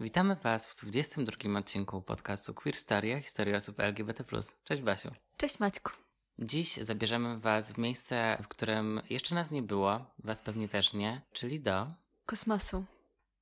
Witamy Was w 22 odcinku podcastu Queer Storia Historia osób LGBT+. Cześć Basiu. Cześć Maćku. Dziś zabierzemy Was w miejsce, w którym jeszcze nas nie było, Was pewnie też nie, czyli do... Kosmosu.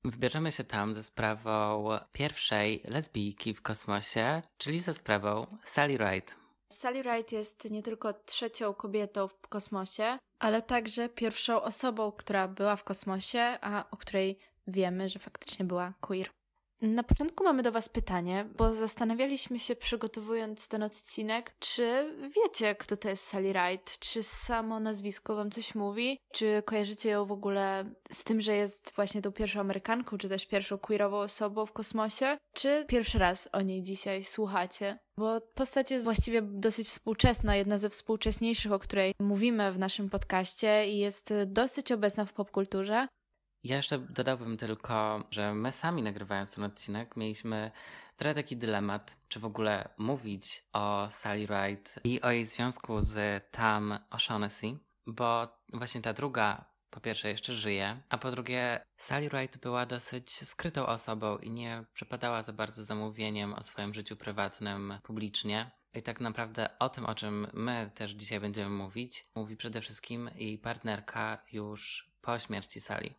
Wybierzemy się tam ze sprawą pierwszej lesbijki w kosmosie, czyli ze sprawą Sally Wright. Sally Wright jest nie tylko trzecią kobietą w kosmosie, ale także pierwszą osobą, która była w kosmosie, a o której wiemy, że faktycznie była queer. Na początku mamy do Was pytanie, bo zastanawialiśmy się, przygotowując ten odcinek, czy wiecie, kto to jest Sally Wright, czy samo nazwisko Wam coś mówi, czy kojarzycie ją w ogóle z tym, że jest właśnie tą pierwszą Amerykanką, czy też pierwszą queerową osobą w kosmosie, czy pierwszy raz o niej dzisiaj słuchacie. Bo postać jest właściwie dosyć współczesna, jedna ze współczesniejszych, o której mówimy w naszym podcaście i jest dosyć obecna w popkulturze. Ja jeszcze dodałbym tylko, że my sami nagrywając ten odcinek mieliśmy trochę taki dylemat, czy w ogóle mówić o Sally Wright i o jej związku z Tam O'Shaughnessy, bo właśnie ta druga po pierwsze jeszcze żyje, a po drugie Sally Wright była dosyć skrytą osobą i nie przepadała za bardzo zamówieniem o swoim życiu prywatnym publicznie. I tak naprawdę o tym, o czym my też dzisiaj będziemy mówić, mówi przede wszystkim jej partnerka już po śmierci Sally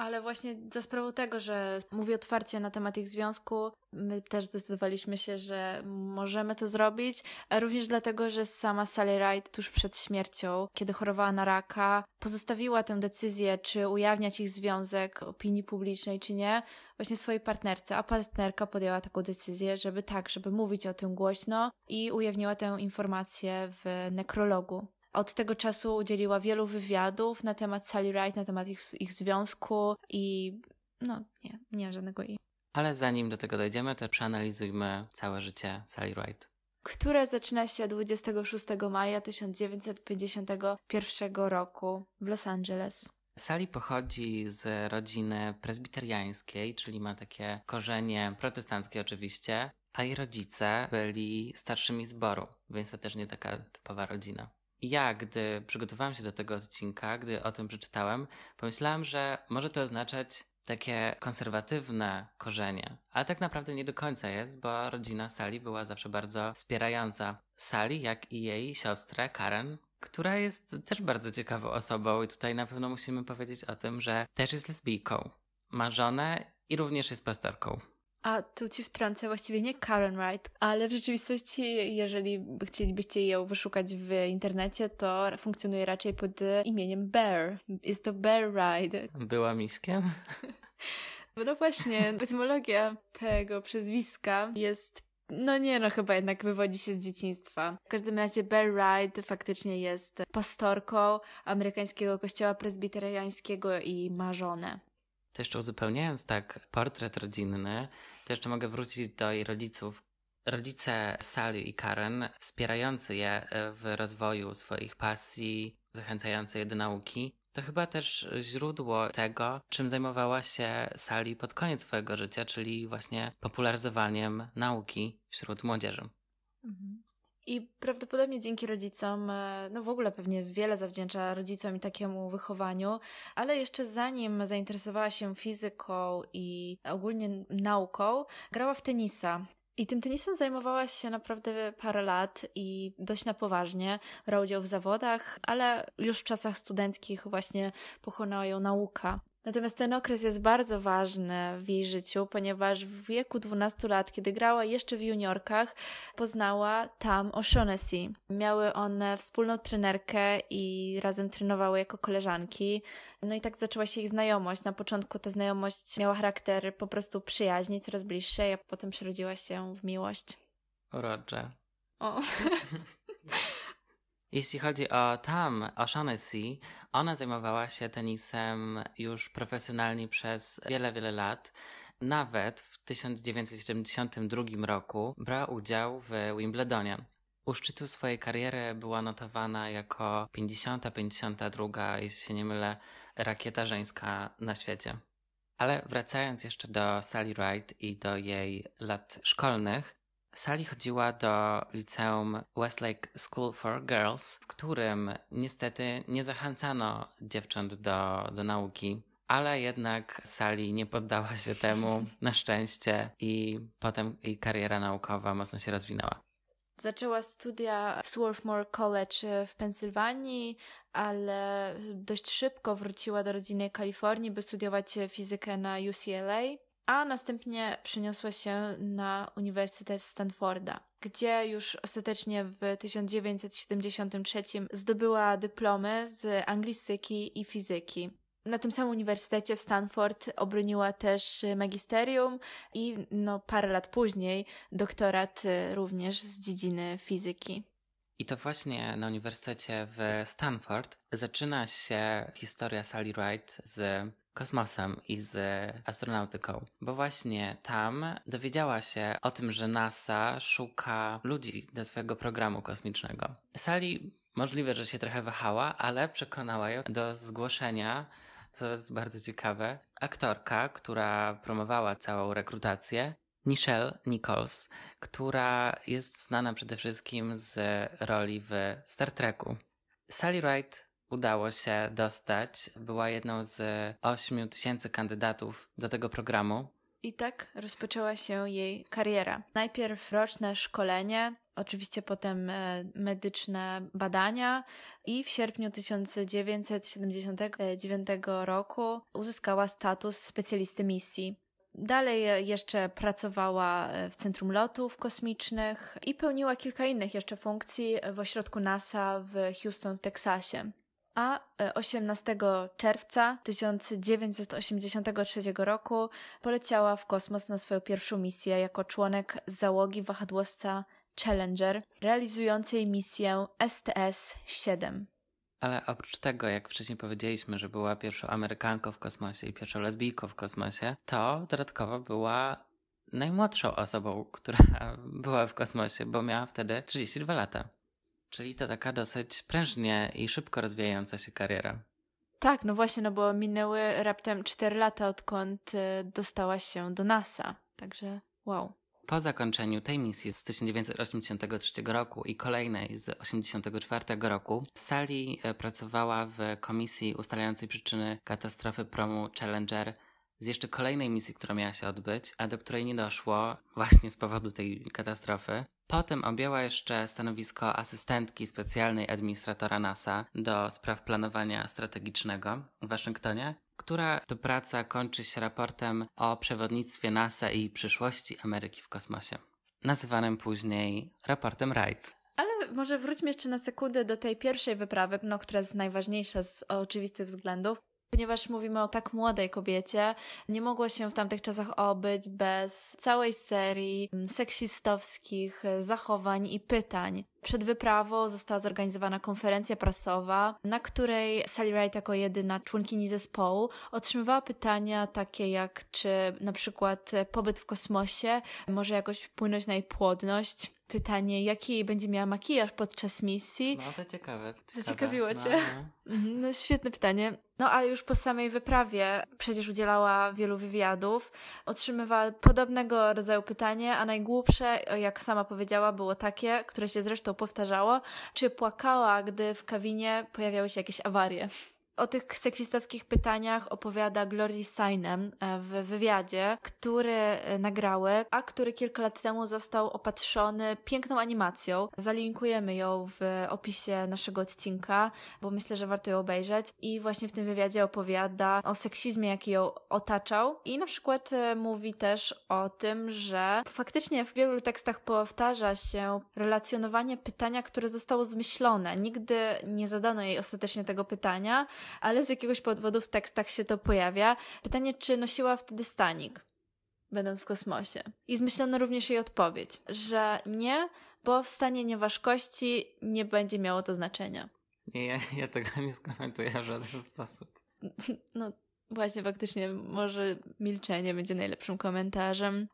ale właśnie za sprawą tego, że mówię otwarcie na temat ich związku, my też zdecydowaliśmy się, że możemy to zrobić, również dlatego, że sama Sally Ride tuż przed śmiercią, kiedy chorowała na raka, pozostawiła tę decyzję, czy ujawniać ich związek opinii publicznej, czy nie, właśnie swojej partnerce, a partnerka podjęła taką decyzję, żeby tak, żeby mówić o tym głośno i ujawniła tę informację w nekrologu. Od tego czasu udzieliła wielu wywiadów na temat Sally Wright, na temat ich, ich związku i no nie, nie ma żadnego jej. Ale zanim do tego dojdziemy, to przeanalizujmy całe życie Sally Wright. Które zaczyna się 26 maja 1951 roku w Los Angeles. Sally pochodzi z rodziny prezbiteriańskiej, czyli ma takie korzenie protestanckie oczywiście, a jej rodzice byli starszymi zboru, więc to też nie taka typowa rodzina ja, gdy przygotowałem się do tego odcinka, gdy o tym przeczytałem, pomyślałem, że może to oznaczać takie konserwatywne korzenie, ale tak naprawdę nie do końca jest, bo rodzina Sali była zawsze bardzo wspierająca Sali, jak i jej siostrę Karen, która jest też bardzo ciekawą osobą i tutaj na pewno musimy powiedzieć o tym, że też jest lesbijką, ma żonę i również jest pastorką. A tu ci wtrącę właściwie nie Karen Wright, ale w rzeczywistości, jeżeli chcielibyście ją wyszukać w internecie, to funkcjonuje raczej pod imieniem Bear. Jest to Bear Ride. Była miskiem? No właśnie, etymologia tego przezwiska jest no nie, no chyba jednak wywodzi się z dzieciństwa. W każdym razie Bear Wright faktycznie jest pastorką amerykańskiego kościoła prezbiteriańskiego i ma żonę. To jeszcze uzupełniając tak portret rodzinny, to jeszcze mogę wrócić do jej rodziców. Rodzice Sally i Karen, wspierający je w rozwoju swoich pasji, zachęcający je do nauki, to chyba też źródło tego, czym zajmowała się Sally pod koniec swojego życia, czyli właśnie popularyzowaniem nauki wśród młodzieży. Mhm. I prawdopodobnie dzięki rodzicom, e, no w ogóle pewnie wiele zawdzięcza rodzicom i takiemu wychowaniu, ale jeszcze zanim zainteresowała się fizyką i ogólnie nauką, grała w tenisa. I tym tenisem zajmowała się naprawdę parę lat i dość na poważnie. Brała udział w zawodach, ale już w czasach studenckich właśnie pochłonęła ją nauka. Natomiast ten okres jest bardzo ważny w jej życiu, ponieważ w wieku 12 lat, kiedy grała jeszcze w juniorkach, poznała tam O'Shaughnessy. Miały one wspólną trenerkę i razem trenowały jako koleżanki. No i tak zaczęła się ich znajomość. Na początku ta znajomość miała charakter po prostu przyjaźni, coraz bliższej, a potem przerodziła się w miłość. Roger. O. Jeśli chodzi o Tam O'Shaughnessy, ona zajmowała się tenisem już profesjonalnie przez wiele, wiele lat. Nawet w 1972 roku brała udział w Wimbledonie. U szczytu swojej kariery była notowana jako 50-52, jeśli się nie mylę, rakieta żeńska na świecie. Ale wracając jeszcze do Sally Wright i do jej lat szkolnych, Sally chodziła do liceum Westlake School for Girls, w którym niestety nie zachęcano dziewcząt do, do nauki, ale jednak Sally nie poddała się temu na szczęście i potem jej kariera naukowa mocno się rozwinęła. Zaczęła studia w Swarthmore College w Pensylwanii, ale dość szybko wróciła do rodziny Kalifornii, by studiować fizykę na UCLA a następnie przeniosła się na Uniwersytet Stanforda, gdzie już ostatecznie w 1973 zdobyła dyplomy z anglistyki i fizyki. Na tym samym uniwersytecie w Stanford obroniła też magisterium i no, parę lat później doktorat y, również z dziedziny fizyki. I to właśnie na uniwersytecie w Stanford zaczyna się historia Sally Wright z kosmosem i z astronautyką, bo właśnie tam dowiedziała się o tym, że NASA szuka ludzi do swojego programu kosmicznego. Sali możliwe, że się trochę wahała, ale przekonała ją do zgłoszenia co jest bardzo ciekawe, aktorka, która promowała całą rekrutację, Nichelle Nichols, która jest znana przede wszystkim z roli w Star Treku. Sally Wright udało się dostać. Była jedną z 8 tysięcy kandydatów do tego programu. I tak rozpoczęła się jej kariera. Najpierw roczne szkolenie, oczywiście potem e, medyczne badania i w sierpniu 1979 roku uzyskała status specjalisty misji. Dalej e, jeszcze pracowała e, w Centrum Lotów Kosmicznych i pełniła kilka innych jeszcze funkcji w ośrodku NASA w Houston w Teksasie a 18 e, czerwca 1983 roku poleciała w kosmos na swoją pierwszą misję jako członek załogi wahadłowca Challenger, realizującej misję STS-7. Ale oprócz tego, jak wcześniej powiedzieliśmy, że była pierwszą Amerykanką w kosmosie i pierwszą lesbijką w kosmosie, to dodatkowo była najmłodszą osobą, która była w kosmosie, bo miała wtedy 32 lata. Czyli to taka dosyć prężnie i szybko rozwijająca się kariera. Tak, no właśnie, no bo minęły raptem 4 lata, odkąd y, dostała się do NASA. Także wow. Po zakończeniu tej misji z 1983 roku i kolejnej z 1984 roku, Sally e, pracowała w komisji ustalającej przyczyny katastrofy promu Challenger z jeszcze kolejnej misji, która miała się odbyć, a do której nie doszło właśnie z powodu tej katastrofy. Potem objęła jeszcze stanowisko asystentki specjalnej administratora NASA do spraw planowania strategicznego w Waszyngtonie, która to praca kończy się raportem o przewodnictwie NASA i przyszłości Ameryki w kosmosie, nazywanym później raportem Wright. Ale może wróćmy jeszcze na sekundę do tej pierwszej wyprawy, no, która jest najważniejsza z oczywistych względów. Ponieważ mówimy o tak młodej kobiecie, nie mogło się w tamtych czasach obyć bez całej serii mm, seksistowskich zachowań i pytań. Przed wyprawą została zorganizowana konferencja prasowa, na której Sally Wright jako jedyna członkini zespołu otrzymywała pytania takie jak czy na przykład pobyt w kosmosie może jakoś wpłynąć na jej płodność. Pytanie, jaki będzie miała makijaż podczas misji. No to ciekawe. ciekawe. Zaciekawiło no, cię? No. Mhm, no świetne pytanie. No a już po samej wyprawie przecież udzielała wielu wywiadów, otrzymywała podobnego rodzaju pytanie, a najgłupsze, jak sama powiedziała, było takie, które się zresztą to powtarzało, czy płakała, gdy w kawinie pojawiały się jakieś awarie. O tych seksistowskich pytaniach opowiada Glory Steinem e, w wywiadzie, który e, nagrały, a który kilka lat temu został opatrzony piękną animacją. Zalinkujemy ją w opisie naszego odcinka, bo myślę, że warto ją obejrzeć. I właśnie w tym wywiadzie opowiada o seksizmie, jaki ją otaczał. I na przykład e, mówi też o tym, że faktycznie w wielu tekstach powtarza się relacjonowanie pytania, które zostało zmyślone. Nigdy nie zadano jej ostatecznie tego pytania, ale z jakiegoś powodu w tekstach się to pojawia. Pytanie, czy nosiła wtedy stanik, będąc w kosmosie? I zmyślono również jej odpowiedź, że nie, bo w stanie nieważkości nie będzie miało to znaczenia. Nie, ja, ja tego nie skomentuję w żaden sposób. No właśnie, faktycznie może milczenie będzie najlepszym komentarzem.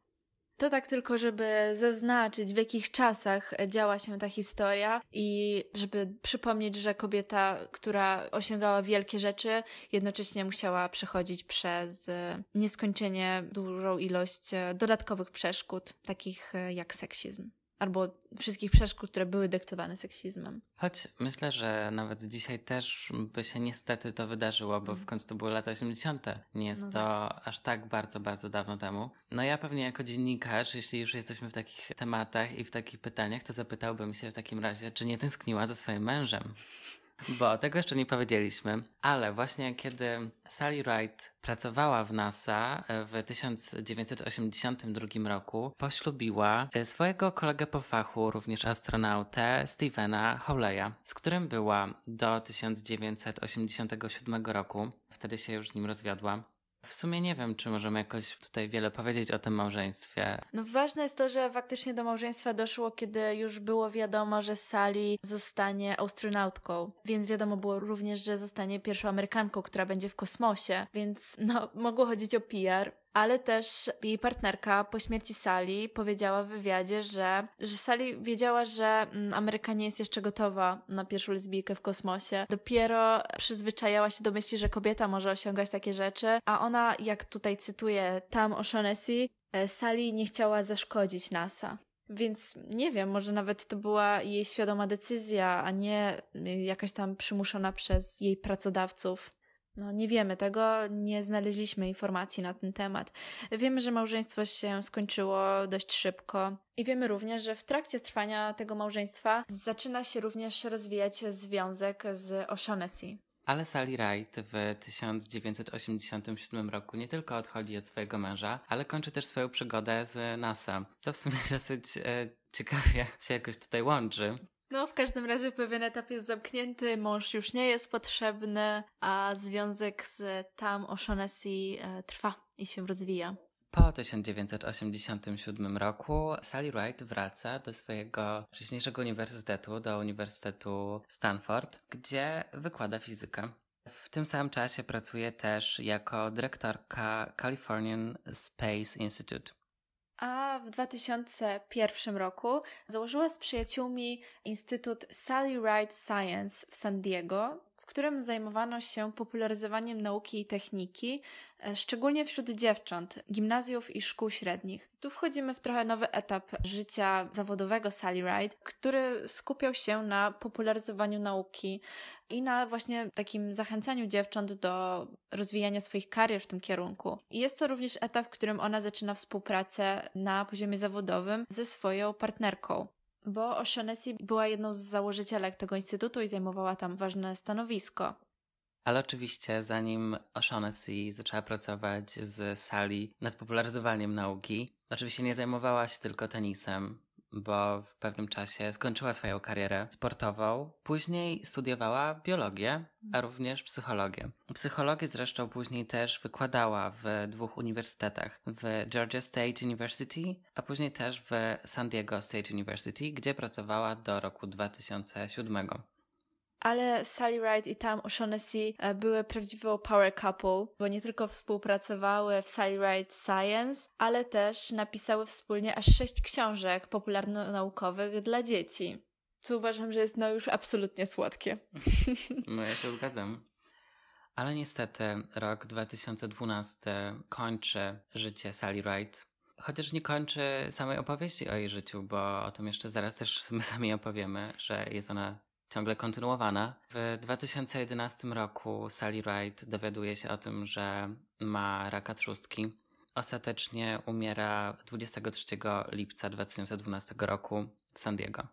To tak tylko, żeby zaznaczyć, w jakich czasach działa się ta historia i żeby przypomnieć, że kobieta, która osiągała wielkie rzeczy, jednocześnie musiała przechodzić przez e, nieskończenie dużą ilość e, dodatkowych przeszkód, takich e, jak seksizm albo wszystkich przeszkód, które były dyktowane seksizmem. Choć myślę, że nawet dzisiaj też by się niestety to wydarzyło, bo w mhm. końcu to były lata 80. Nie jest no to tak. aż tak bardzo, bardzo dawno temu. No ja pewnie jako dziennikarz, jeśli już jesteśmy w takich tematach i w takich pytaniach, to zapytałbym się w takim razie, czy nie tęskniła za swoim mężem? bo tego jeszcze nie powiedzieliśmy, ale właśnie kiedy Sally Wright pracowała w NASA e, w 1982 roku, poślubiła e, swojego kolegę po fachu, również astronautę Stevena Hawleya, z którym była do 1987 roku. Wtedy się już z nim rozwiodła. W sumie nie wiem, czy możemy jakoś tutaj wiele powiedzieć o tym małżeństwie. No ważne jest to, że faktycznie do małżeństwa doszło, kiedy już było wiadomo, że Sally zostanie astronautką, więc wiadomo było również, że zostanie pierwszą Amerykanką, która będzie w kosmosie, więc no mogło chodzić o PR ale też jej partnerka po śmierci Sali powiedziała w wywiadzie, że, że Sali wiedziała, że mm, Ameryka nie jest jeszcze gotowa na pierwszą lesbijkę w kosmosie. Dopiero przyzwyczajała się do myśli, że kobieta może osiągać takie rzeczy, a ona, jak tutaj cytuję tam O'Shaughnessy, e, Sali nie chciała zaszkodzić NASA. Więc nie wiem, może nawet to była jej świadoma decyzja, a nie y, jakaś tam przymuszona przez jej pracodawców. No, nie wiemy tego, nie znaleźliśmy informacji na ten temat. Wiemy, że małżeństwo się skończyło dość szybko i wiemy również, że w trakcie trwania tego małżeństwa zaczyna się również rozwijać związek z O'Shaughnessy. Ale Sally Wright w 1987 roku nie tylko odchodzi od swojego męża, ale kończy też swoją przygodę z NASA, co w sumie dosyć e, ciekawie się jakoś tutaj łączy. No, w każdym razie pewien etap jest zamknięty, mąż już nie jest potrzebny, a związek z tam O'Shaughnessy e, trwa i się rozwija. Po 1987 roku Sally Wright wraca do swojego wcześniejszego uniwersytetu, do Uniwersytetu Stanford, gdzie wykłada fizykę. W tym samym czasie pracuje też jako dyrektorka Californian Space Institute a w 2001 roku założyła z przyjaciółmi Instytut Sally Ride Science w San Diego, w którym zajmowano się popularyzowaniem nauki i techniki, e, szczególnie wśród dziewcząt, gimnazjów i szkół średnich. Tu wchodzimy w trochę nowy etap życia zawodowego Sally Ride, który skupiał się na popularyzowaniu nauki i na właśnie takim zachęcaniu dziewcząt do rozwijania swoich karier w tym kierunku. I jest to również etap, w którym ona zaczyna współpracę na poziomie zawodowym ze swoją partnerką bo O'Shaughnessy była jedną z założycielek tego instytutu i zajmowała tam ważne stanowisko. Ale oczywiście, zanim O'Shaughnessy zaczęła pracować z sali nad popularyzowaniem nauki, oczywiście nie zajmowała się tylko tenisem, bo w pewnym czasie skończyła swoją karierę sportową. Później studiowała biologię, a również psychologię. Psychologię zresztą później też wykładała w dwóch uniwersytetach: w Georgia State University, a później też w San Diego State University, gdzie pracowała do roku 2007 ale Sally Ride i Tam O'Shaughnessy e, były prawdziwą power couple, bo nie tylko współpracowały w Sally Ride Science, ale też napisały wspólnie aż sześć książek popularno-naukowych dla dzieci. Co uważam, że jest no już absolutnie słodkie. No ja się zgadzam. Ale niestety rok 2012 kończy życie Sally Wright. Chociaż nie kończy samej opowieści o jej życiu, bo o tym jeszcze zaraz też my sami opowiemy, że jest ona ciągle kontynuowana. W 2011 roku Sally Wright dowiaduje się o tym, że ma raka trzustki. Ostatecznie umiera 23 lipca 2012 roku w San Diego.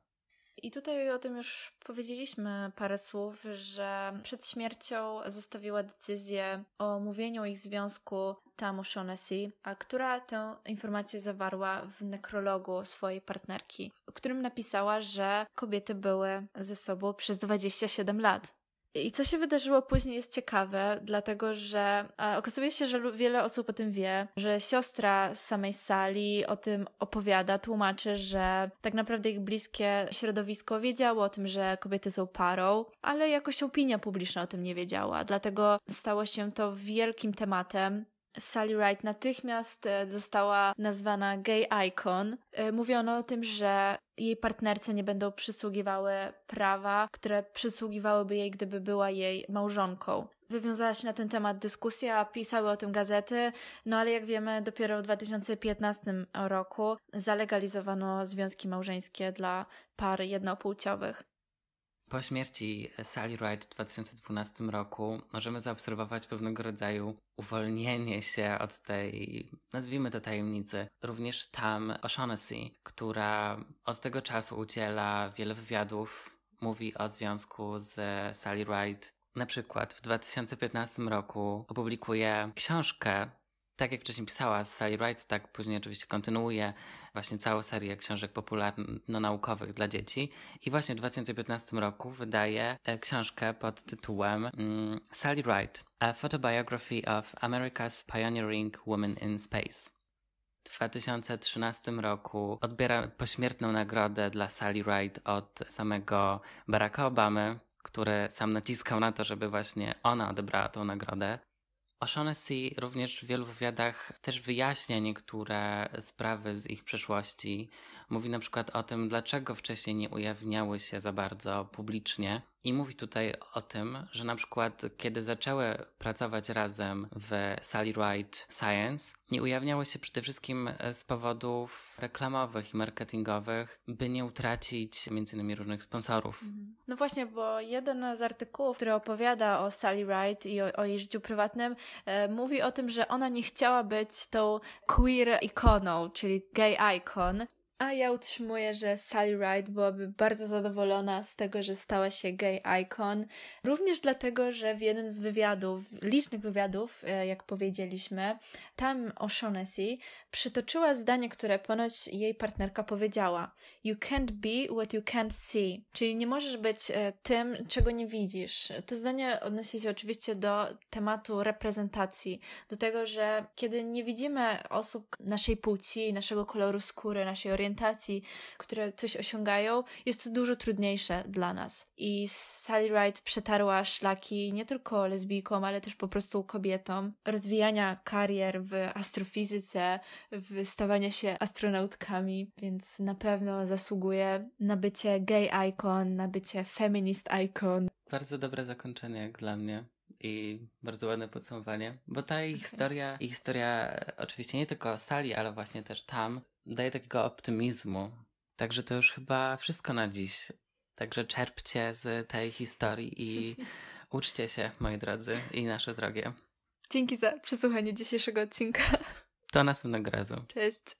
I tutaj o tym już powiedzieliśmy parę słów, że przed śmiercią zostawiła decyzję o mówieniu ich związku tamu Shaughnessy, a która tę informację zawarła w nekrologu swojej partnerki, w którym napisała, że kobiety były ze sobą przez 27 lat. I co się wydarzyło później jest ciekawe, dlatego że e, okazuje się, że wiele osób o tym wie, że siostra z samej sali o tym opowiada, tłumaczy, że tak naprawdę ich bliskie środowisko wiedziało o tym, że kobiety są parą, ale jakoś opinia publiczna o tym nie wiedziała. Dlatego stało się to wielkim tematem Sally Wright natychmiast e, została nazwana gay icon. E, mówiono o tym, że jej partnerce nie będą przysługiwały prawa, które przysługiwałyby jej, gdyby była jej małżonką. Wywiązała się na ten temat dyskusja, pisały o tym gazety, no ale jak wiemy, dopiero w 2015 roku zalegalizowano związki małżeńskie dla par jednopłciowych. Po śmierci Sally Ride w 2012 roku możemy zaobserwować pewnego rodzaju uwolnienie się od tej, nazwijmy to tajemnicy, również tam O'Shaughnessy, która od tego czasu udziela wiele wywiadów, mówi o związku z Sally Ride. Na przykład w 2015 roku opublikuje książkę, tak jak wcześniej pisała z Sally Ride, tak później oczywiście kontynuuje właśnie całą serię książek popularno-naukowych dla dzieci. I właśnie w 2015 roku wydaje e, książkę pod tytułem mm, Sally Wright, A Photobiography of America's Pioneering Women in Space. W 2013 roku odbiera pośmiertną nagrodę dla Sally Wright od samego Baracka Obamy, który sam naciskał na to, żeby właśnie ona odebrała tą nagrodę. O'Shaughnessy również w wielu wywiadach też wyjaśnia niektóre sprawy z ich przeszłości. Mówi na przykład o tym, dlaczego wcześniej nie ujawniały się za bardzo publicznie. I mówi tutaj o tym, że na przykład kiedy zaczęły pracować razem w Sally Wright Science, nie ujawniały się przede wszystkim z powodów reklamowych i marketingowych, by nie utracić między innymi różnych sponsorów. Mhm. No właśnie, bo jeden z artykułów, który opowiada o Sally Wright i o, o jej życiu prywatnym, e, mówi o tym, że ona nie chciała być tą queer ikoną, czyli gay icon, a ja utrzymuję, że Sally Ride byłaby bardzo zadowolona z tego, że stała się gay icon. Również dlatego, że w jednym z wywiadów, licznych wywiadów, e, jak powiedzieliśmy, tam O'Shaughnessy przytoczyła zdanie, które ponoć jej partnerka powiedziała: You can't be what you can't see. Czyli nie możesz być e, tym, czego nie widzisz. To zdanie odnosi się oczywiście do tematu reprezentacji, do tego, że kiedy nie widzimy osób naszej płci, naszego koloru skóry, naszej orientacji, orientacji, które coś osiągają, jest to dużo trudniejsze dla nas. I Sally Wright przetarła szlaki nie tylko lesbijkom, ale też po prostu kobietom rozwijania karier w astrofizyce, w stawania się astronautkami, więc na pewno zasługuje na bycie gay icon, na bycie feminist icon. Bardzo dobre zakończenie jak dla mnie i bardzo ładne podsumowanie, bo ta ich okay. historia, ich historia oczywiście nie tylko sali, ale właśnie też tam daje takiego optymizmu. Także to już chyba wszystko na dziś. Także czerpcie z tej historii i uczcie się, moi drodzy i nasze drogie. Dzięki za przesłuchanie dzisiejszego odcinka. Do następnego razu. Cześć.